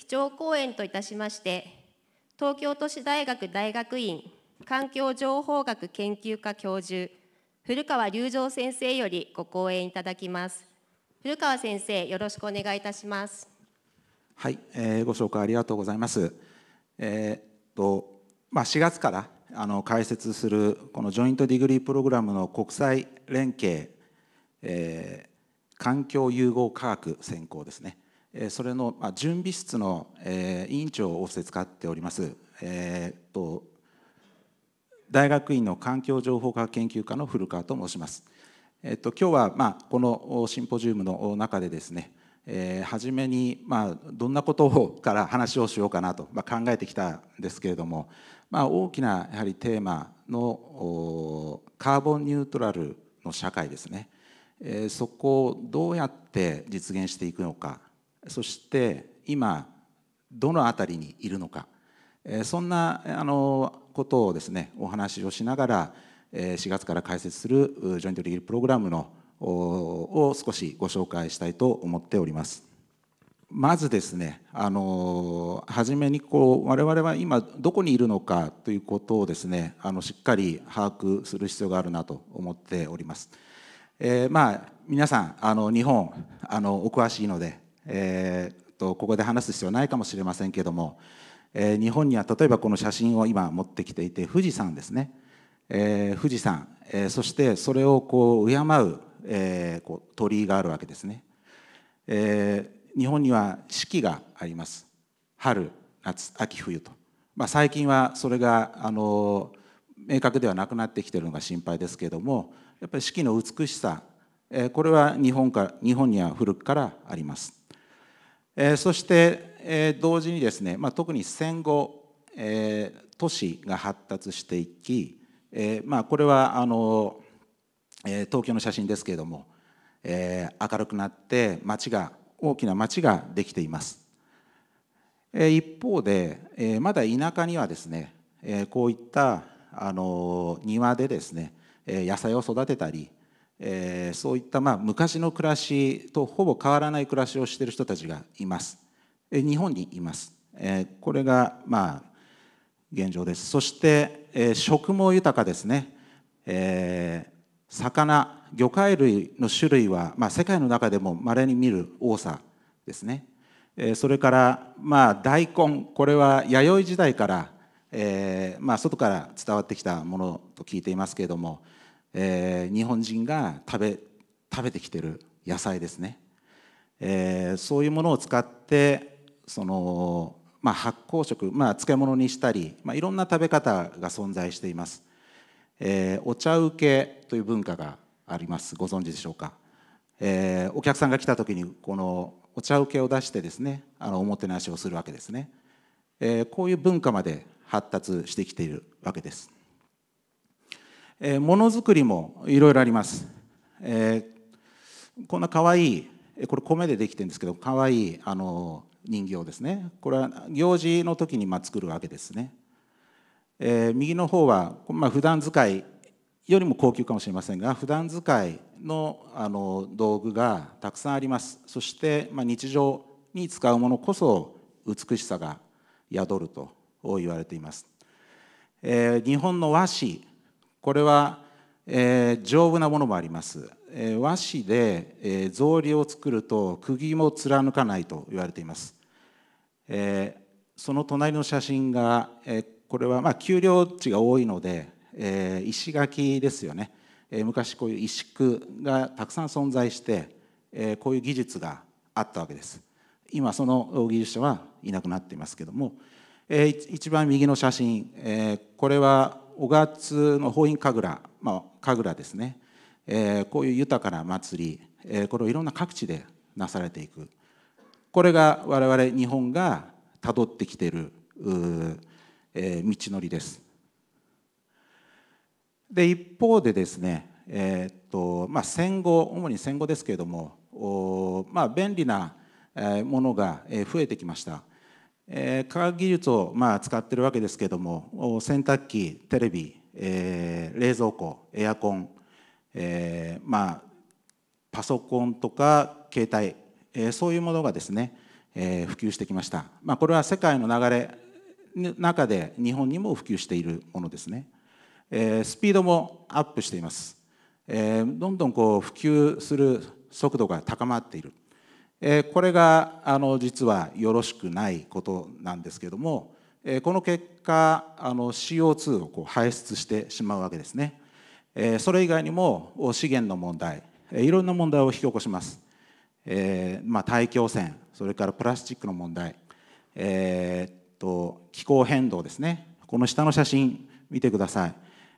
基調講演といたしまして東京都市大学大学院環境情報学研究科教授古川隆三先生よりご講演いただきます古川先生よろしくお願いいたしますはい、えー、ご紹介ありがとうございますえー、っとまあ、4月からあの開設するこのジョイントディグリープログラムの国際連携、えー、環境融合科学専攻ですねそれの準備室の委員長を仰せつかっております、えーと、大学院の環境情報科学研究科の古川と申します。えっ、と、今日は、まあ、このシンポジウムの中でですね、えー、初めに、まあ、どんなことから話をしようかなと、まあ、考えてきたんですけれども、まあ、大きなやはりテーマのカーボンニュートラルの社会ですね、えー、そこをどうやって実現していくのかそして今どの辺りにいるのかそんなあのことをですねお話をしながら4月から開設するジョイントリールプログラムのを少しご紹介したいと思っております。まずですねあの初めにこう我々は今どこにいるのかということをですねあのしっかり把握する必要があるなと思っております。えー、まあ皆さんあの日本あのお詳しいのでえー、とここで話す必要はないかもしれませんけども、えー、日本には例えばこの写真を今持ってきていて富士山ですね、えー、富士山、えー、そしてそれをこう敬う,、えー、こう鳥居があるわけですね、えー、日本には四季があります春夏秋冬と、まあ、最近はそれがあの明確ではなくなってきてるのが心配ですけれどもやっぱり四季の美しさ、えこれは日本か日本には古くからありますえそして、え同時にですね、まあ、特に戦後、えー、都市が発達していき、えーまあ、これはあの、えー、東京の写真ですけれども、えー、明るくなって街が大きな街ができています、えー、一方で、えー、まだ田舎にはですね、えー、こういったあの庭でですね野菜を育てたりえー、そういったまあ昔の暮らしとほぼ変わらない暮らしをしている人たちがいます、えー、日本にいます、えー、これがまあ現状ですそして、えー、食も豊かですね、えー、魚魚介類の種類は、まあ、世界の中でもまれに見る多さですね、えー、それから、まあ、大根これは弥生時代から、えーまあ、外から伝わってきたものと聞いていますけれども、えー、日本人が食べ食べてきてる野菜ですね、えー、そういうものを使ってその、まあ、発酵食、まあ、漬物にしたり、まあ、いろんな食べ方が存在しています、えー、お茶受けという文化がありますご存知でしょうか、えー、お客さんが来た時にこのお茶受けを出してですねあのおもてなしをするわけですね、えー、こういう文化まで発達してきているわけですえー、ものづくりもいろいろあります、えー、こんなかわいいこれ米でできてるんですけどかわいいあの人形ですねこれは行事の時にまあ作るわけですね、えー、右の方は、まあ、普段使いよりも高級かもしれませんが普段使いのあの道具がたくさんありますそして、まあ、日常に使うものこそ美しさが宿ると言われています、えー、日本の和紙これは、えー、丈夫なものもあります、えー、和紙で、えー、草履を作ると釘も貫かないと言われています、えー、その隣の写真が、えー、これはまあ丘陵地が多いので、えー、石垣ですよね、えー、昔こういう石工がたくさん存在して、えー、こういう技術があったわけです今その技術者はいなくなっていますけども、えー、一番右の写真、えー、これは雄の法院神楽、まあ、神楽ですね、えー、こういう豊かな祭り、えー、これをいろんな各地でなされていくこれが我々日本がたどってきている、えー、道のりです。で一方でですね、えー、っとまあ、戦後主に戦後ですけれどもまあ、便利なものが増えてきました。えー、科学技術をまあ使ってるわけですけども洗濯機テレビ、えー、冷蔵庫エアコン、えー、まあパソコンとか携帯、えー、そういうものがですね、えー、普及してきました、まあ、これは世界の流れの中で日本にも普及しているものですね、えー、スピードもアップしています、えー、どんどんこう普及する速度が高まっているえこれがあの実はよろしくないことなんですけども、えこの結果あの CO2 をこう排出してしまうわけですね、えそれ以外にも資源の問題、えいろんな問題を引き起こします、えまあ、大気汚染それからプラスチックの問題、えー、っと気候変動ですねこの下の写真見てください、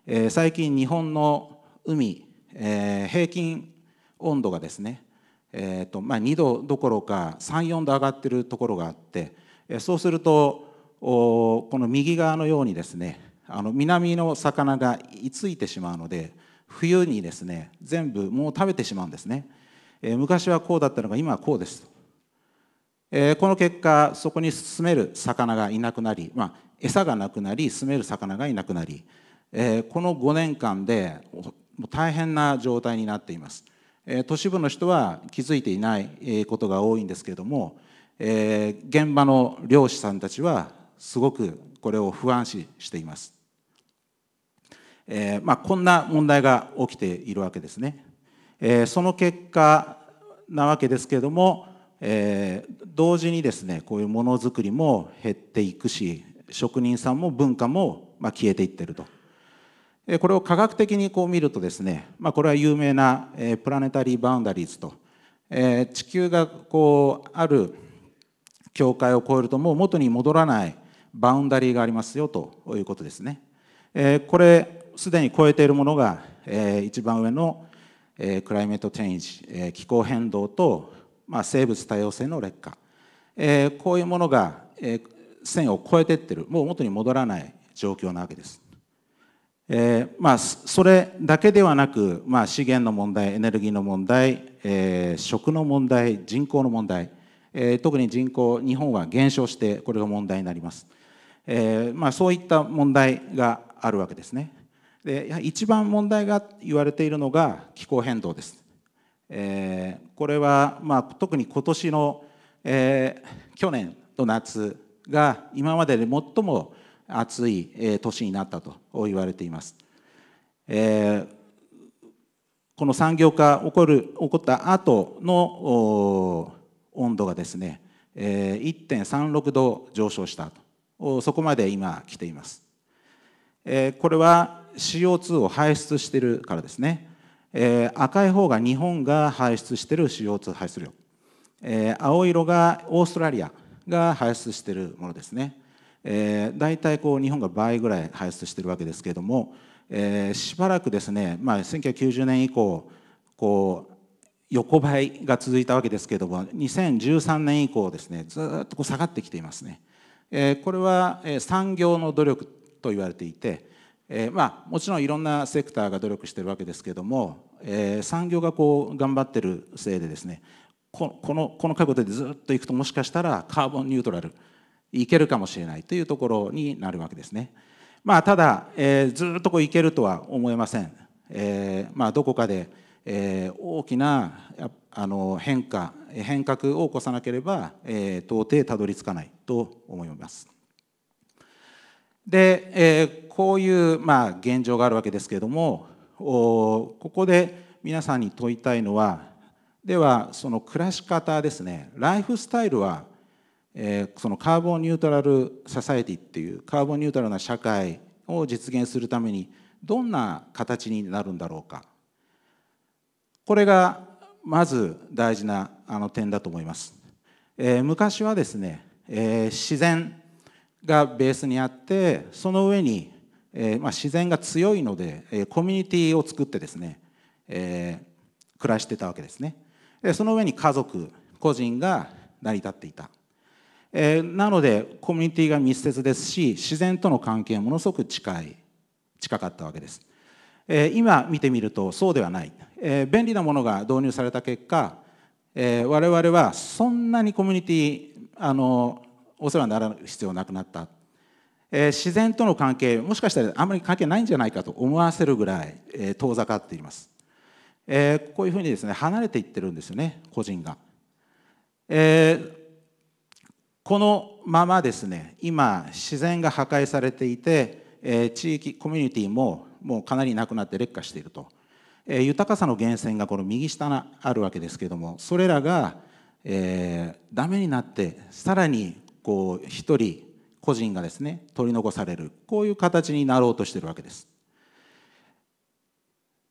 え最近日本の海、え平均温度がですねえーとまあ、2度どころか34度上がってるところがあってそうするとこの右側のようにですねあの南の魚が居ついてしまうので冬にですね全部もう食べてしまうんですね、えー、昔はこうだったのが今はこうですと、えー、この結果そこに住める魚がいなくなり、まあ、餌がなくなり住める魚がいなくなり、えー、この5年間で大変な状態になっていますえ都市部の人は気づいていないことが多いんですけれども、え現場の漁師さんたちはすごくこれを不安視しています、えまあ、こんな問題が起きているわけですね、えその結果なわけですけれども、え同時にですねこういうものづくりも減っていくし職人さんも文化もま消えていってると。これを科学的にこう見るとですね、まあ、これは有名なプラネタリー・バウンダリーズと地球がこうある境界を越えるともう元に戻らないバウンダリーがありますよということですね。これすでに超えているものが一番上のクライメート・チェンジ気候変動と生物多様性の劣化こういうものが線を越えていってるもう元に戻らない状況なわけです。えー、まあ、それだけではなく、まあ、資源の問題エネルギーの問題、えー、食の問題人口の問題、えー、特に人口日本は減少してこれが問題になります、えまあ、そういった問題があるわけですねで一番問題が言われているのが気候変動です、えこれは、まあ、特に今年の、え去年の夏が今までで最も暑い、え年になったと言われています。えこの産業化起こる起こった後の温度がですね、え1.36度上昇したとそこまで今来ています。えこれは CO2 を排出しているからですね、え赤い方が日本が排出している CO2 排出量、え青色がオーストラリアが排出しているものですね。えー、大体こう日本が倍ぐらい排出してるわけですけれども、えー、しばらくですね、まあ、1990年以降こう横ばいが続いたわけですけれども2013年以降ですねずっとこう下がってきていますね。えー、これは産業の努力と言われていて、えー、まあ、もちろんいろんなセクターが努力してるわけですけれども、えー、産業がこう頑張ってるせいでですねこのこのこの角度でずっといくともしかしたらカーボンニュートラルいけるかもしれないというところになるわけですね。まあ、ただ、えー、ずっとこういけるとは思えません。えーまあ、どこかで、えー、大きなあの変化変革を起こさなければ、えー、到底たどり着かないと思います。で、えー、こういう、まあ、現状があるわけですけれどもおここで皆さんに問いたいのはではその暮らし方ですねライフスタイルはえー、そのカーボンニュートラルササエティっていうカーボンニュートラルな社会を実現するためにどんな形になるんだろうかこれがまず大事なあの点だと思います、えー、昔はですね、えー、自然がベースにあってその上に、えーまあ、自然が強いので、えー、コミュニティを作ってですね、えー、暮らしてたわけですねでその上に家族個人が成り立っていたえー、なのでコミュニティが密接ですし自然との関係ものすごく近い近かったわけです、えー、今見てみるとそうではない、えー、便利なものが導入された結果、えー、我々はそんなにコミュニティあのお世話にない必要なくなった、えー、自然との関係もしかしたらあんまり関係ないんじゃないかと思わせるぐらい、えー、遠ざかっています、えー、こういうふうにですね離れていってるんですよね個人が。えーこのままですね今自然が破壊されていて、え地域コミュニティももうかなりなくなって劣化していると、え豊かさの源泉がこの右下にあるわけですけれどもそれらが、えー、ダメになってさらにこう一人個人がですね取り残されるこういう形になろうとしてるわけです。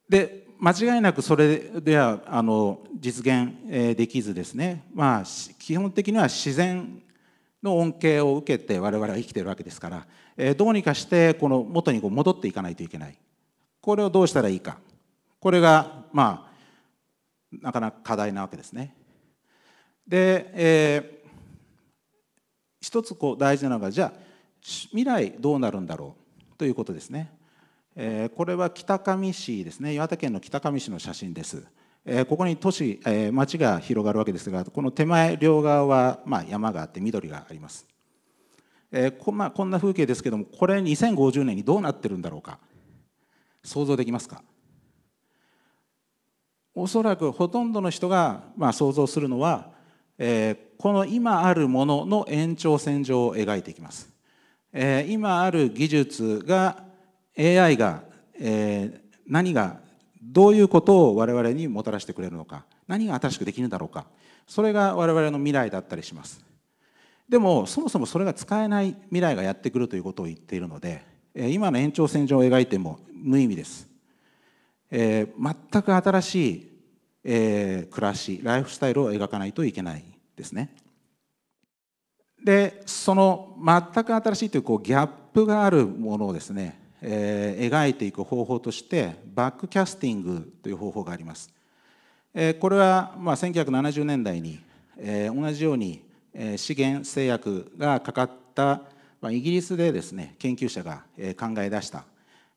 で間違いなくそれではあの実現できずですね、まあ、基本的には自然の恩恵を受けて我々は生きているわけですから、えどうにかしてこの元にこう戻っていかないといけないこれをどうしたらいいかこれがまあなかなか課題なわけですね。で、えー、一つこう大事なのがじゃあ未来どうなるんだろうということですね。えー、これは北上市ですね岩手県の北上市の写真です。えここに都市、え町が広がるわけですがこの手前両側は、まあ、山があって緑があります、えこまあ、こんな風景ですけどもこれ2050年にどうなってるんだろうか想像できますかおそらくほとんどの人が、まあ、想像するのは、えこの今あるものの延長線上を描いていきます、え今ある技術が AI が、え何がどういうことを我々にもたらしてくれるのか何が新しくできるんだろうかそれが我々の未来だったりしますでもそもそもそれが使えない未来がやってくるということを言っているので今の延長線上を描いても無意味です、えー、全く新しい、えー、暮らしライフスタイルを描かないといけないですねでその全く新しいというこうギャップがあるものをですねえー、描いていく方法としてバックキャスティングという方法があります、えー、これはまあ1970年代に、えー、同じように資源制約がかかった、まあ、イギリスでですね研究者が考え出した、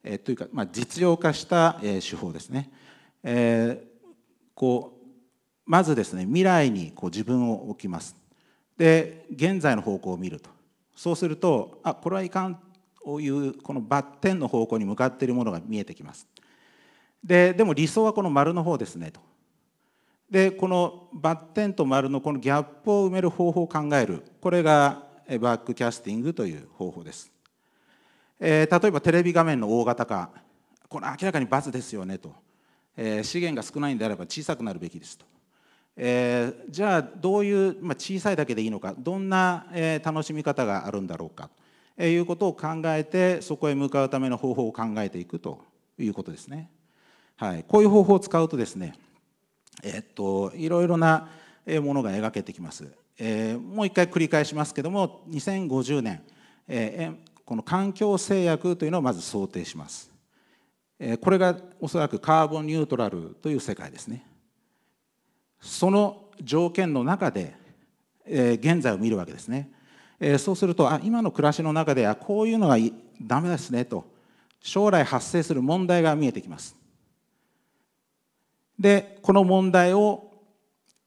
えー、というか、まあ、実用化した手法ですね、えー、こうまずですね未来にこう自分を置きますで現在の方向を見るとそうするとあこれはいかんういうこのバッテンの方向に向かっているものが見えてきますででも理想はこの丸の方ですねとでこのバッテンと丸のこのギャップを埋める方法を考えるこれがバックキャスティングという方法です、えー、例えばテレビ画面の大型化これ明らかにバツですよねと、えー、資源が少ないんであれば小さくなるべきですと、えー、じゃあどういう、まあ、小さいだけでいいのかどんな、え楽しみ方があるんだろうかいうことを考えてそこへ向かうための方法を考えていくということですね。はい、こういう方法を使うとですね、えっと、いろいろなものが描けてきます。えー、もう一回繰り返しますけども2050年、えー、この環境制約というのをまず想定します。えー、これがおそらくカーボンニュートラルという世界ですね。その条件の中で、えー、現在を見るわけですね。えー、そうするとあ今の暮らしの中ではこういうのがダメですねと将来発生する問題が見えてきますでこの問題を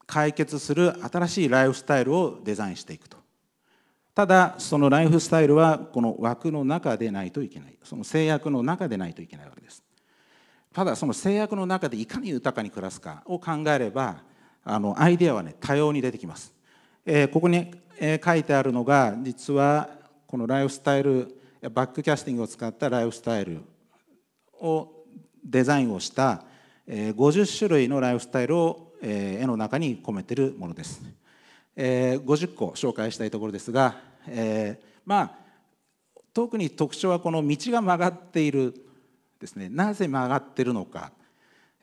解決する新しいライフスタイルをデザインしていくとただそのライフスタイルはこの枠の中でないといけないその制約の中でないといけないわけですただその制約の中でいかに豊かに暮らすかを考えればあのアイデアはね多様に出てきますえー、ここに、えー、書いてあるのが実はこのライフスタイルバックキャスティングを使ったライフスタイルをデザインをした、えー、50種類のライフスタイルを、えー、絵の中に込めてるものです、えー、50個紹介したいところですが、えー、まあ特に特徴はこの道が曲がっているですねなぜ曲がってるのか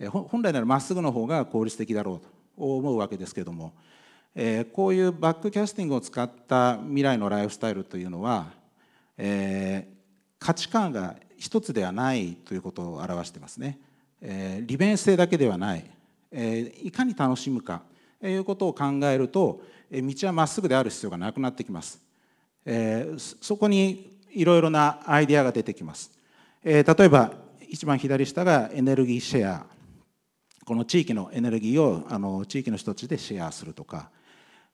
本来ならまっすぐの方が効率的だろうと思うわけですけれどもえー、こういうバックキャスティングを使った未来のライフスタイルというのは、えー、価値観が一つではないということを表してますね、えー、利便性だけではない、えいかに楽しむかということを考えると、え道はまっすぐである必要がなくなってきます、えそこにいろいろなアイデアが出てきます、え例えば一番左下がエネルギーシェアこの地域のエネルギーをあの地域の人たちでシェアするとか、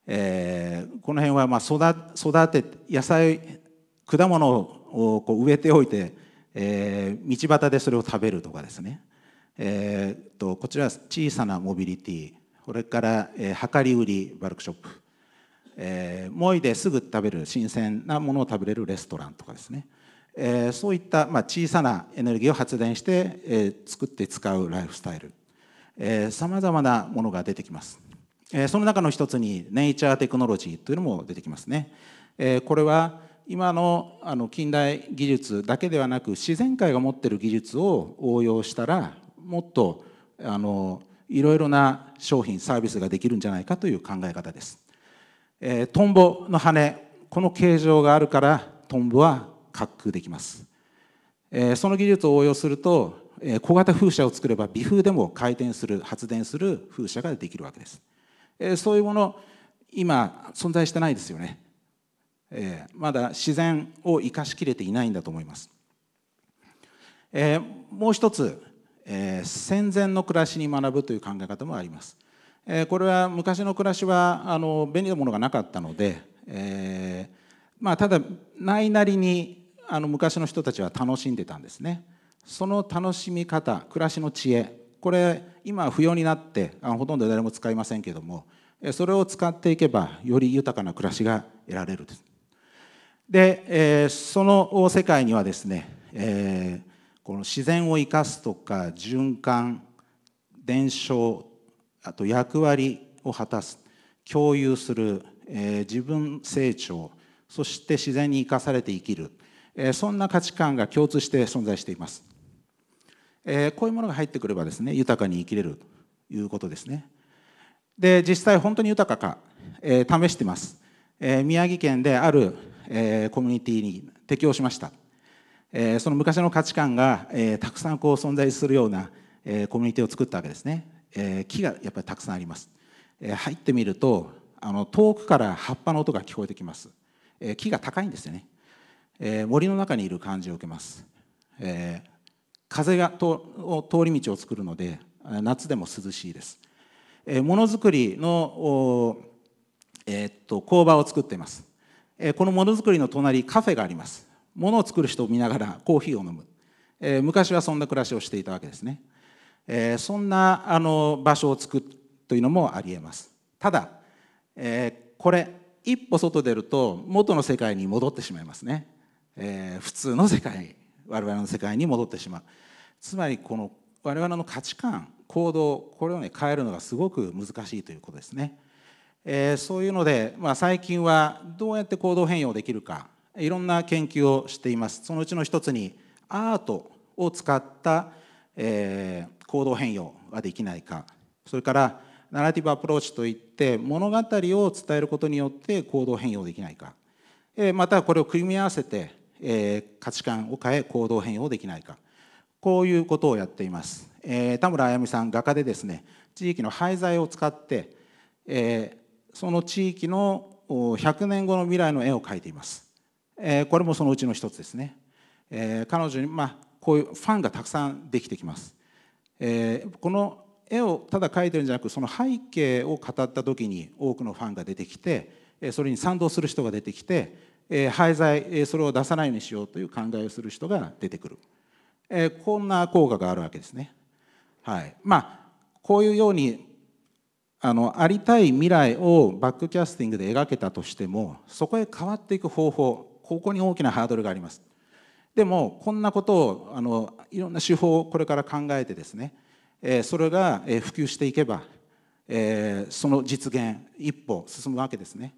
えー、この辺はまあ育て野菜果物をこう植えておいて、えー、道端でそれを食べるとかですね、えーと、とこちらは小さなモビリティこれから、えー、量り売りワークショップ、えー、もいですぐ食べる新鮮なものを食べれるレストランとかですね、えー、そういった、まあ、小さなエネルギーを発電して、えー、作って使うライフスタイルさまざまなものが出てきます。えその中の一つにネイチャーテクノロジーというのも出てきますね。えこれは今のあの近代技術だけではなく自然界が持ってる技術を応用したらもっとあのいろいろな商品サービスができるんじゃないかという考え方です。えトンボの羽この形状があるからトンボは滑空できます。えその技術を応用すると小型風車を作れば微風でも回転する発電する風車ができるわけです。えそういうもの今存在してないですよね、えまだ自然を生かしきれていないんだと思います、えもう一つ、え戦前の暮らしに学ぶという考え方もあります、えこれは昔の暮らしはあの便利なものがなかったので、えまあ、ただないなりにあの昔の人たちは楽しんでたんですねその楽しみ方暮らしの知恵これ今不要になってあほとんど誰も使いませんけどもそれを使っていけばより豊かな暮らしが得られるですで、えー、その世界にはですね、えー、この自然を生かすとか循環伝承あと役割を果たす共有する、えー、自分成長そして自然に生かされて生きる、えー、そんな価値観が共通して存在していますえこういうものが入ってくればですね豊かに生きれるということですねで実際本当に豊かか、え試してます、え宮城県である、えコミュニティに適応しました、えその昔の価値観が、えたくさんこう存在するような、えコミュニティを作ったわけですね、え木がやっぱりたくさんあります、え入ってみるとあの遠くから葉っぱの音が聞こえてきます、え木が高いんですよね、え森の中にいる感じを受けます、え風が通り道を作るので夏でも涼しいですものづくりの、えー、っと工場を作っていますこのものづくりの隣カフェがありますものを作る人を見ながらコーヒーを飲む、え昔はそんな暮らしをしていたわけですね、えそんなあの場所を作るというのもありえますただ、えー、これ一歩外出ると元の世界に戻ってしまいますね、えー、普通の世界我々の世界に戻ってしまうつまりこの我々の価値観行動これをね変えるのがすごく難しいということですね、えー、そういうので、まあ、最近はどうやって行動変容できるかいろんな研究をしていますそのうちの一つにアートを使った、えー、行動変容はできないかそれからナラティブアプローチといって物語を伝えることによって行動変容できないかまたこれを組み合わせてえー、価値観を変え行動変容できないかこういうことをやっています、えー、田村あやみさん画家でですね地域の廃材を使って、えー、その地域の100年後の未来の絵を描いています、えー、これもそのうちの一つですね、えー、彼女に、まあ、こういうファンがたくさんできてきます、えー、この絵をただ描いてるんじゃなくその背景を語った時に多くのファンが出てきてそれに賛同する人が出てきてえ廃材それを出さないようにしようという考えをする人が出てくる、えこんな効果があるわけですね。はい、まあこういうようにあのありたい未来をバックキャスティングで描けたとしてもそこへ変わっていく方法ここに大きなハードルがあります。でもこんなことをあのいろんな手法をこれから考えてですね、えそれが普及していけば、えその実現一歩進むわけですね。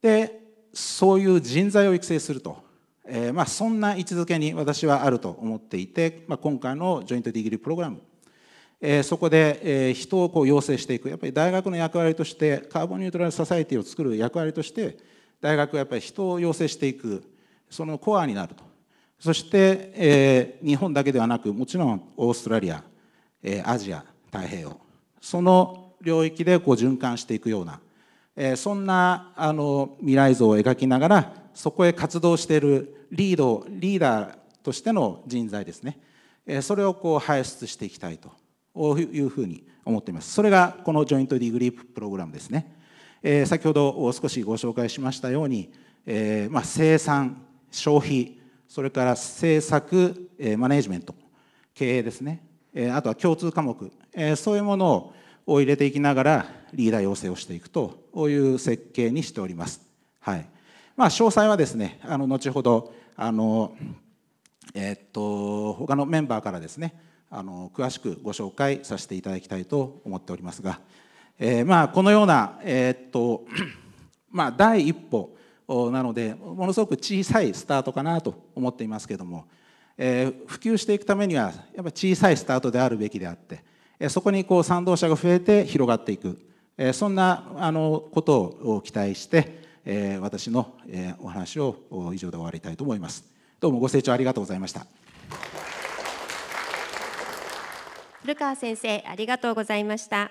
でそういう人材を育成すると、えー、まあ、そんな位置づけに私はあると思っていて、まあ、今回のジョイントディギリープログラム、えー、そこで、えー、人をこう養成していくやっぱり大学の役割としてカーボンニュートラルササイティを作る役割として大学はやっぱり人を養成していくそのコアになるとそして、え日本だけではなくもちろんオーストラリア、えアジア太平洋その領域でこう循環していくようなえそんなあの未来像を描きながらそこへ活動しているリードリーダーとしての人材ですね、えそれをこう輩出していきたいというふうに思っていますそれがこのジョイントディグリーププログラムですね、え先ほど少しご紹介しましたように、えま生産消費それから政策、えマネジメント経営ですね、えあとは共通科目、えそういうものをを入れていきながらリーダー養成をしていくという設計にしております。はいまあ、詳細はですねあの後ほどあの、えー、っと他のメンバーからですねあの詳しくご紹介させていただきたいと思っておりますが、えー、まあこのような、えー、っと まあ、第一歩なのでものすごく小さいスタートかなと思っていますけども、えー、普及していくためにはやっぱ小さいスタートであるべきであって。そこにこう賛同者が増えて広がっていくそんなあのことを期待して私のお話を以上で終わりたいと思いますどうもご清聴ありがとうございました古川先生ありがとうございました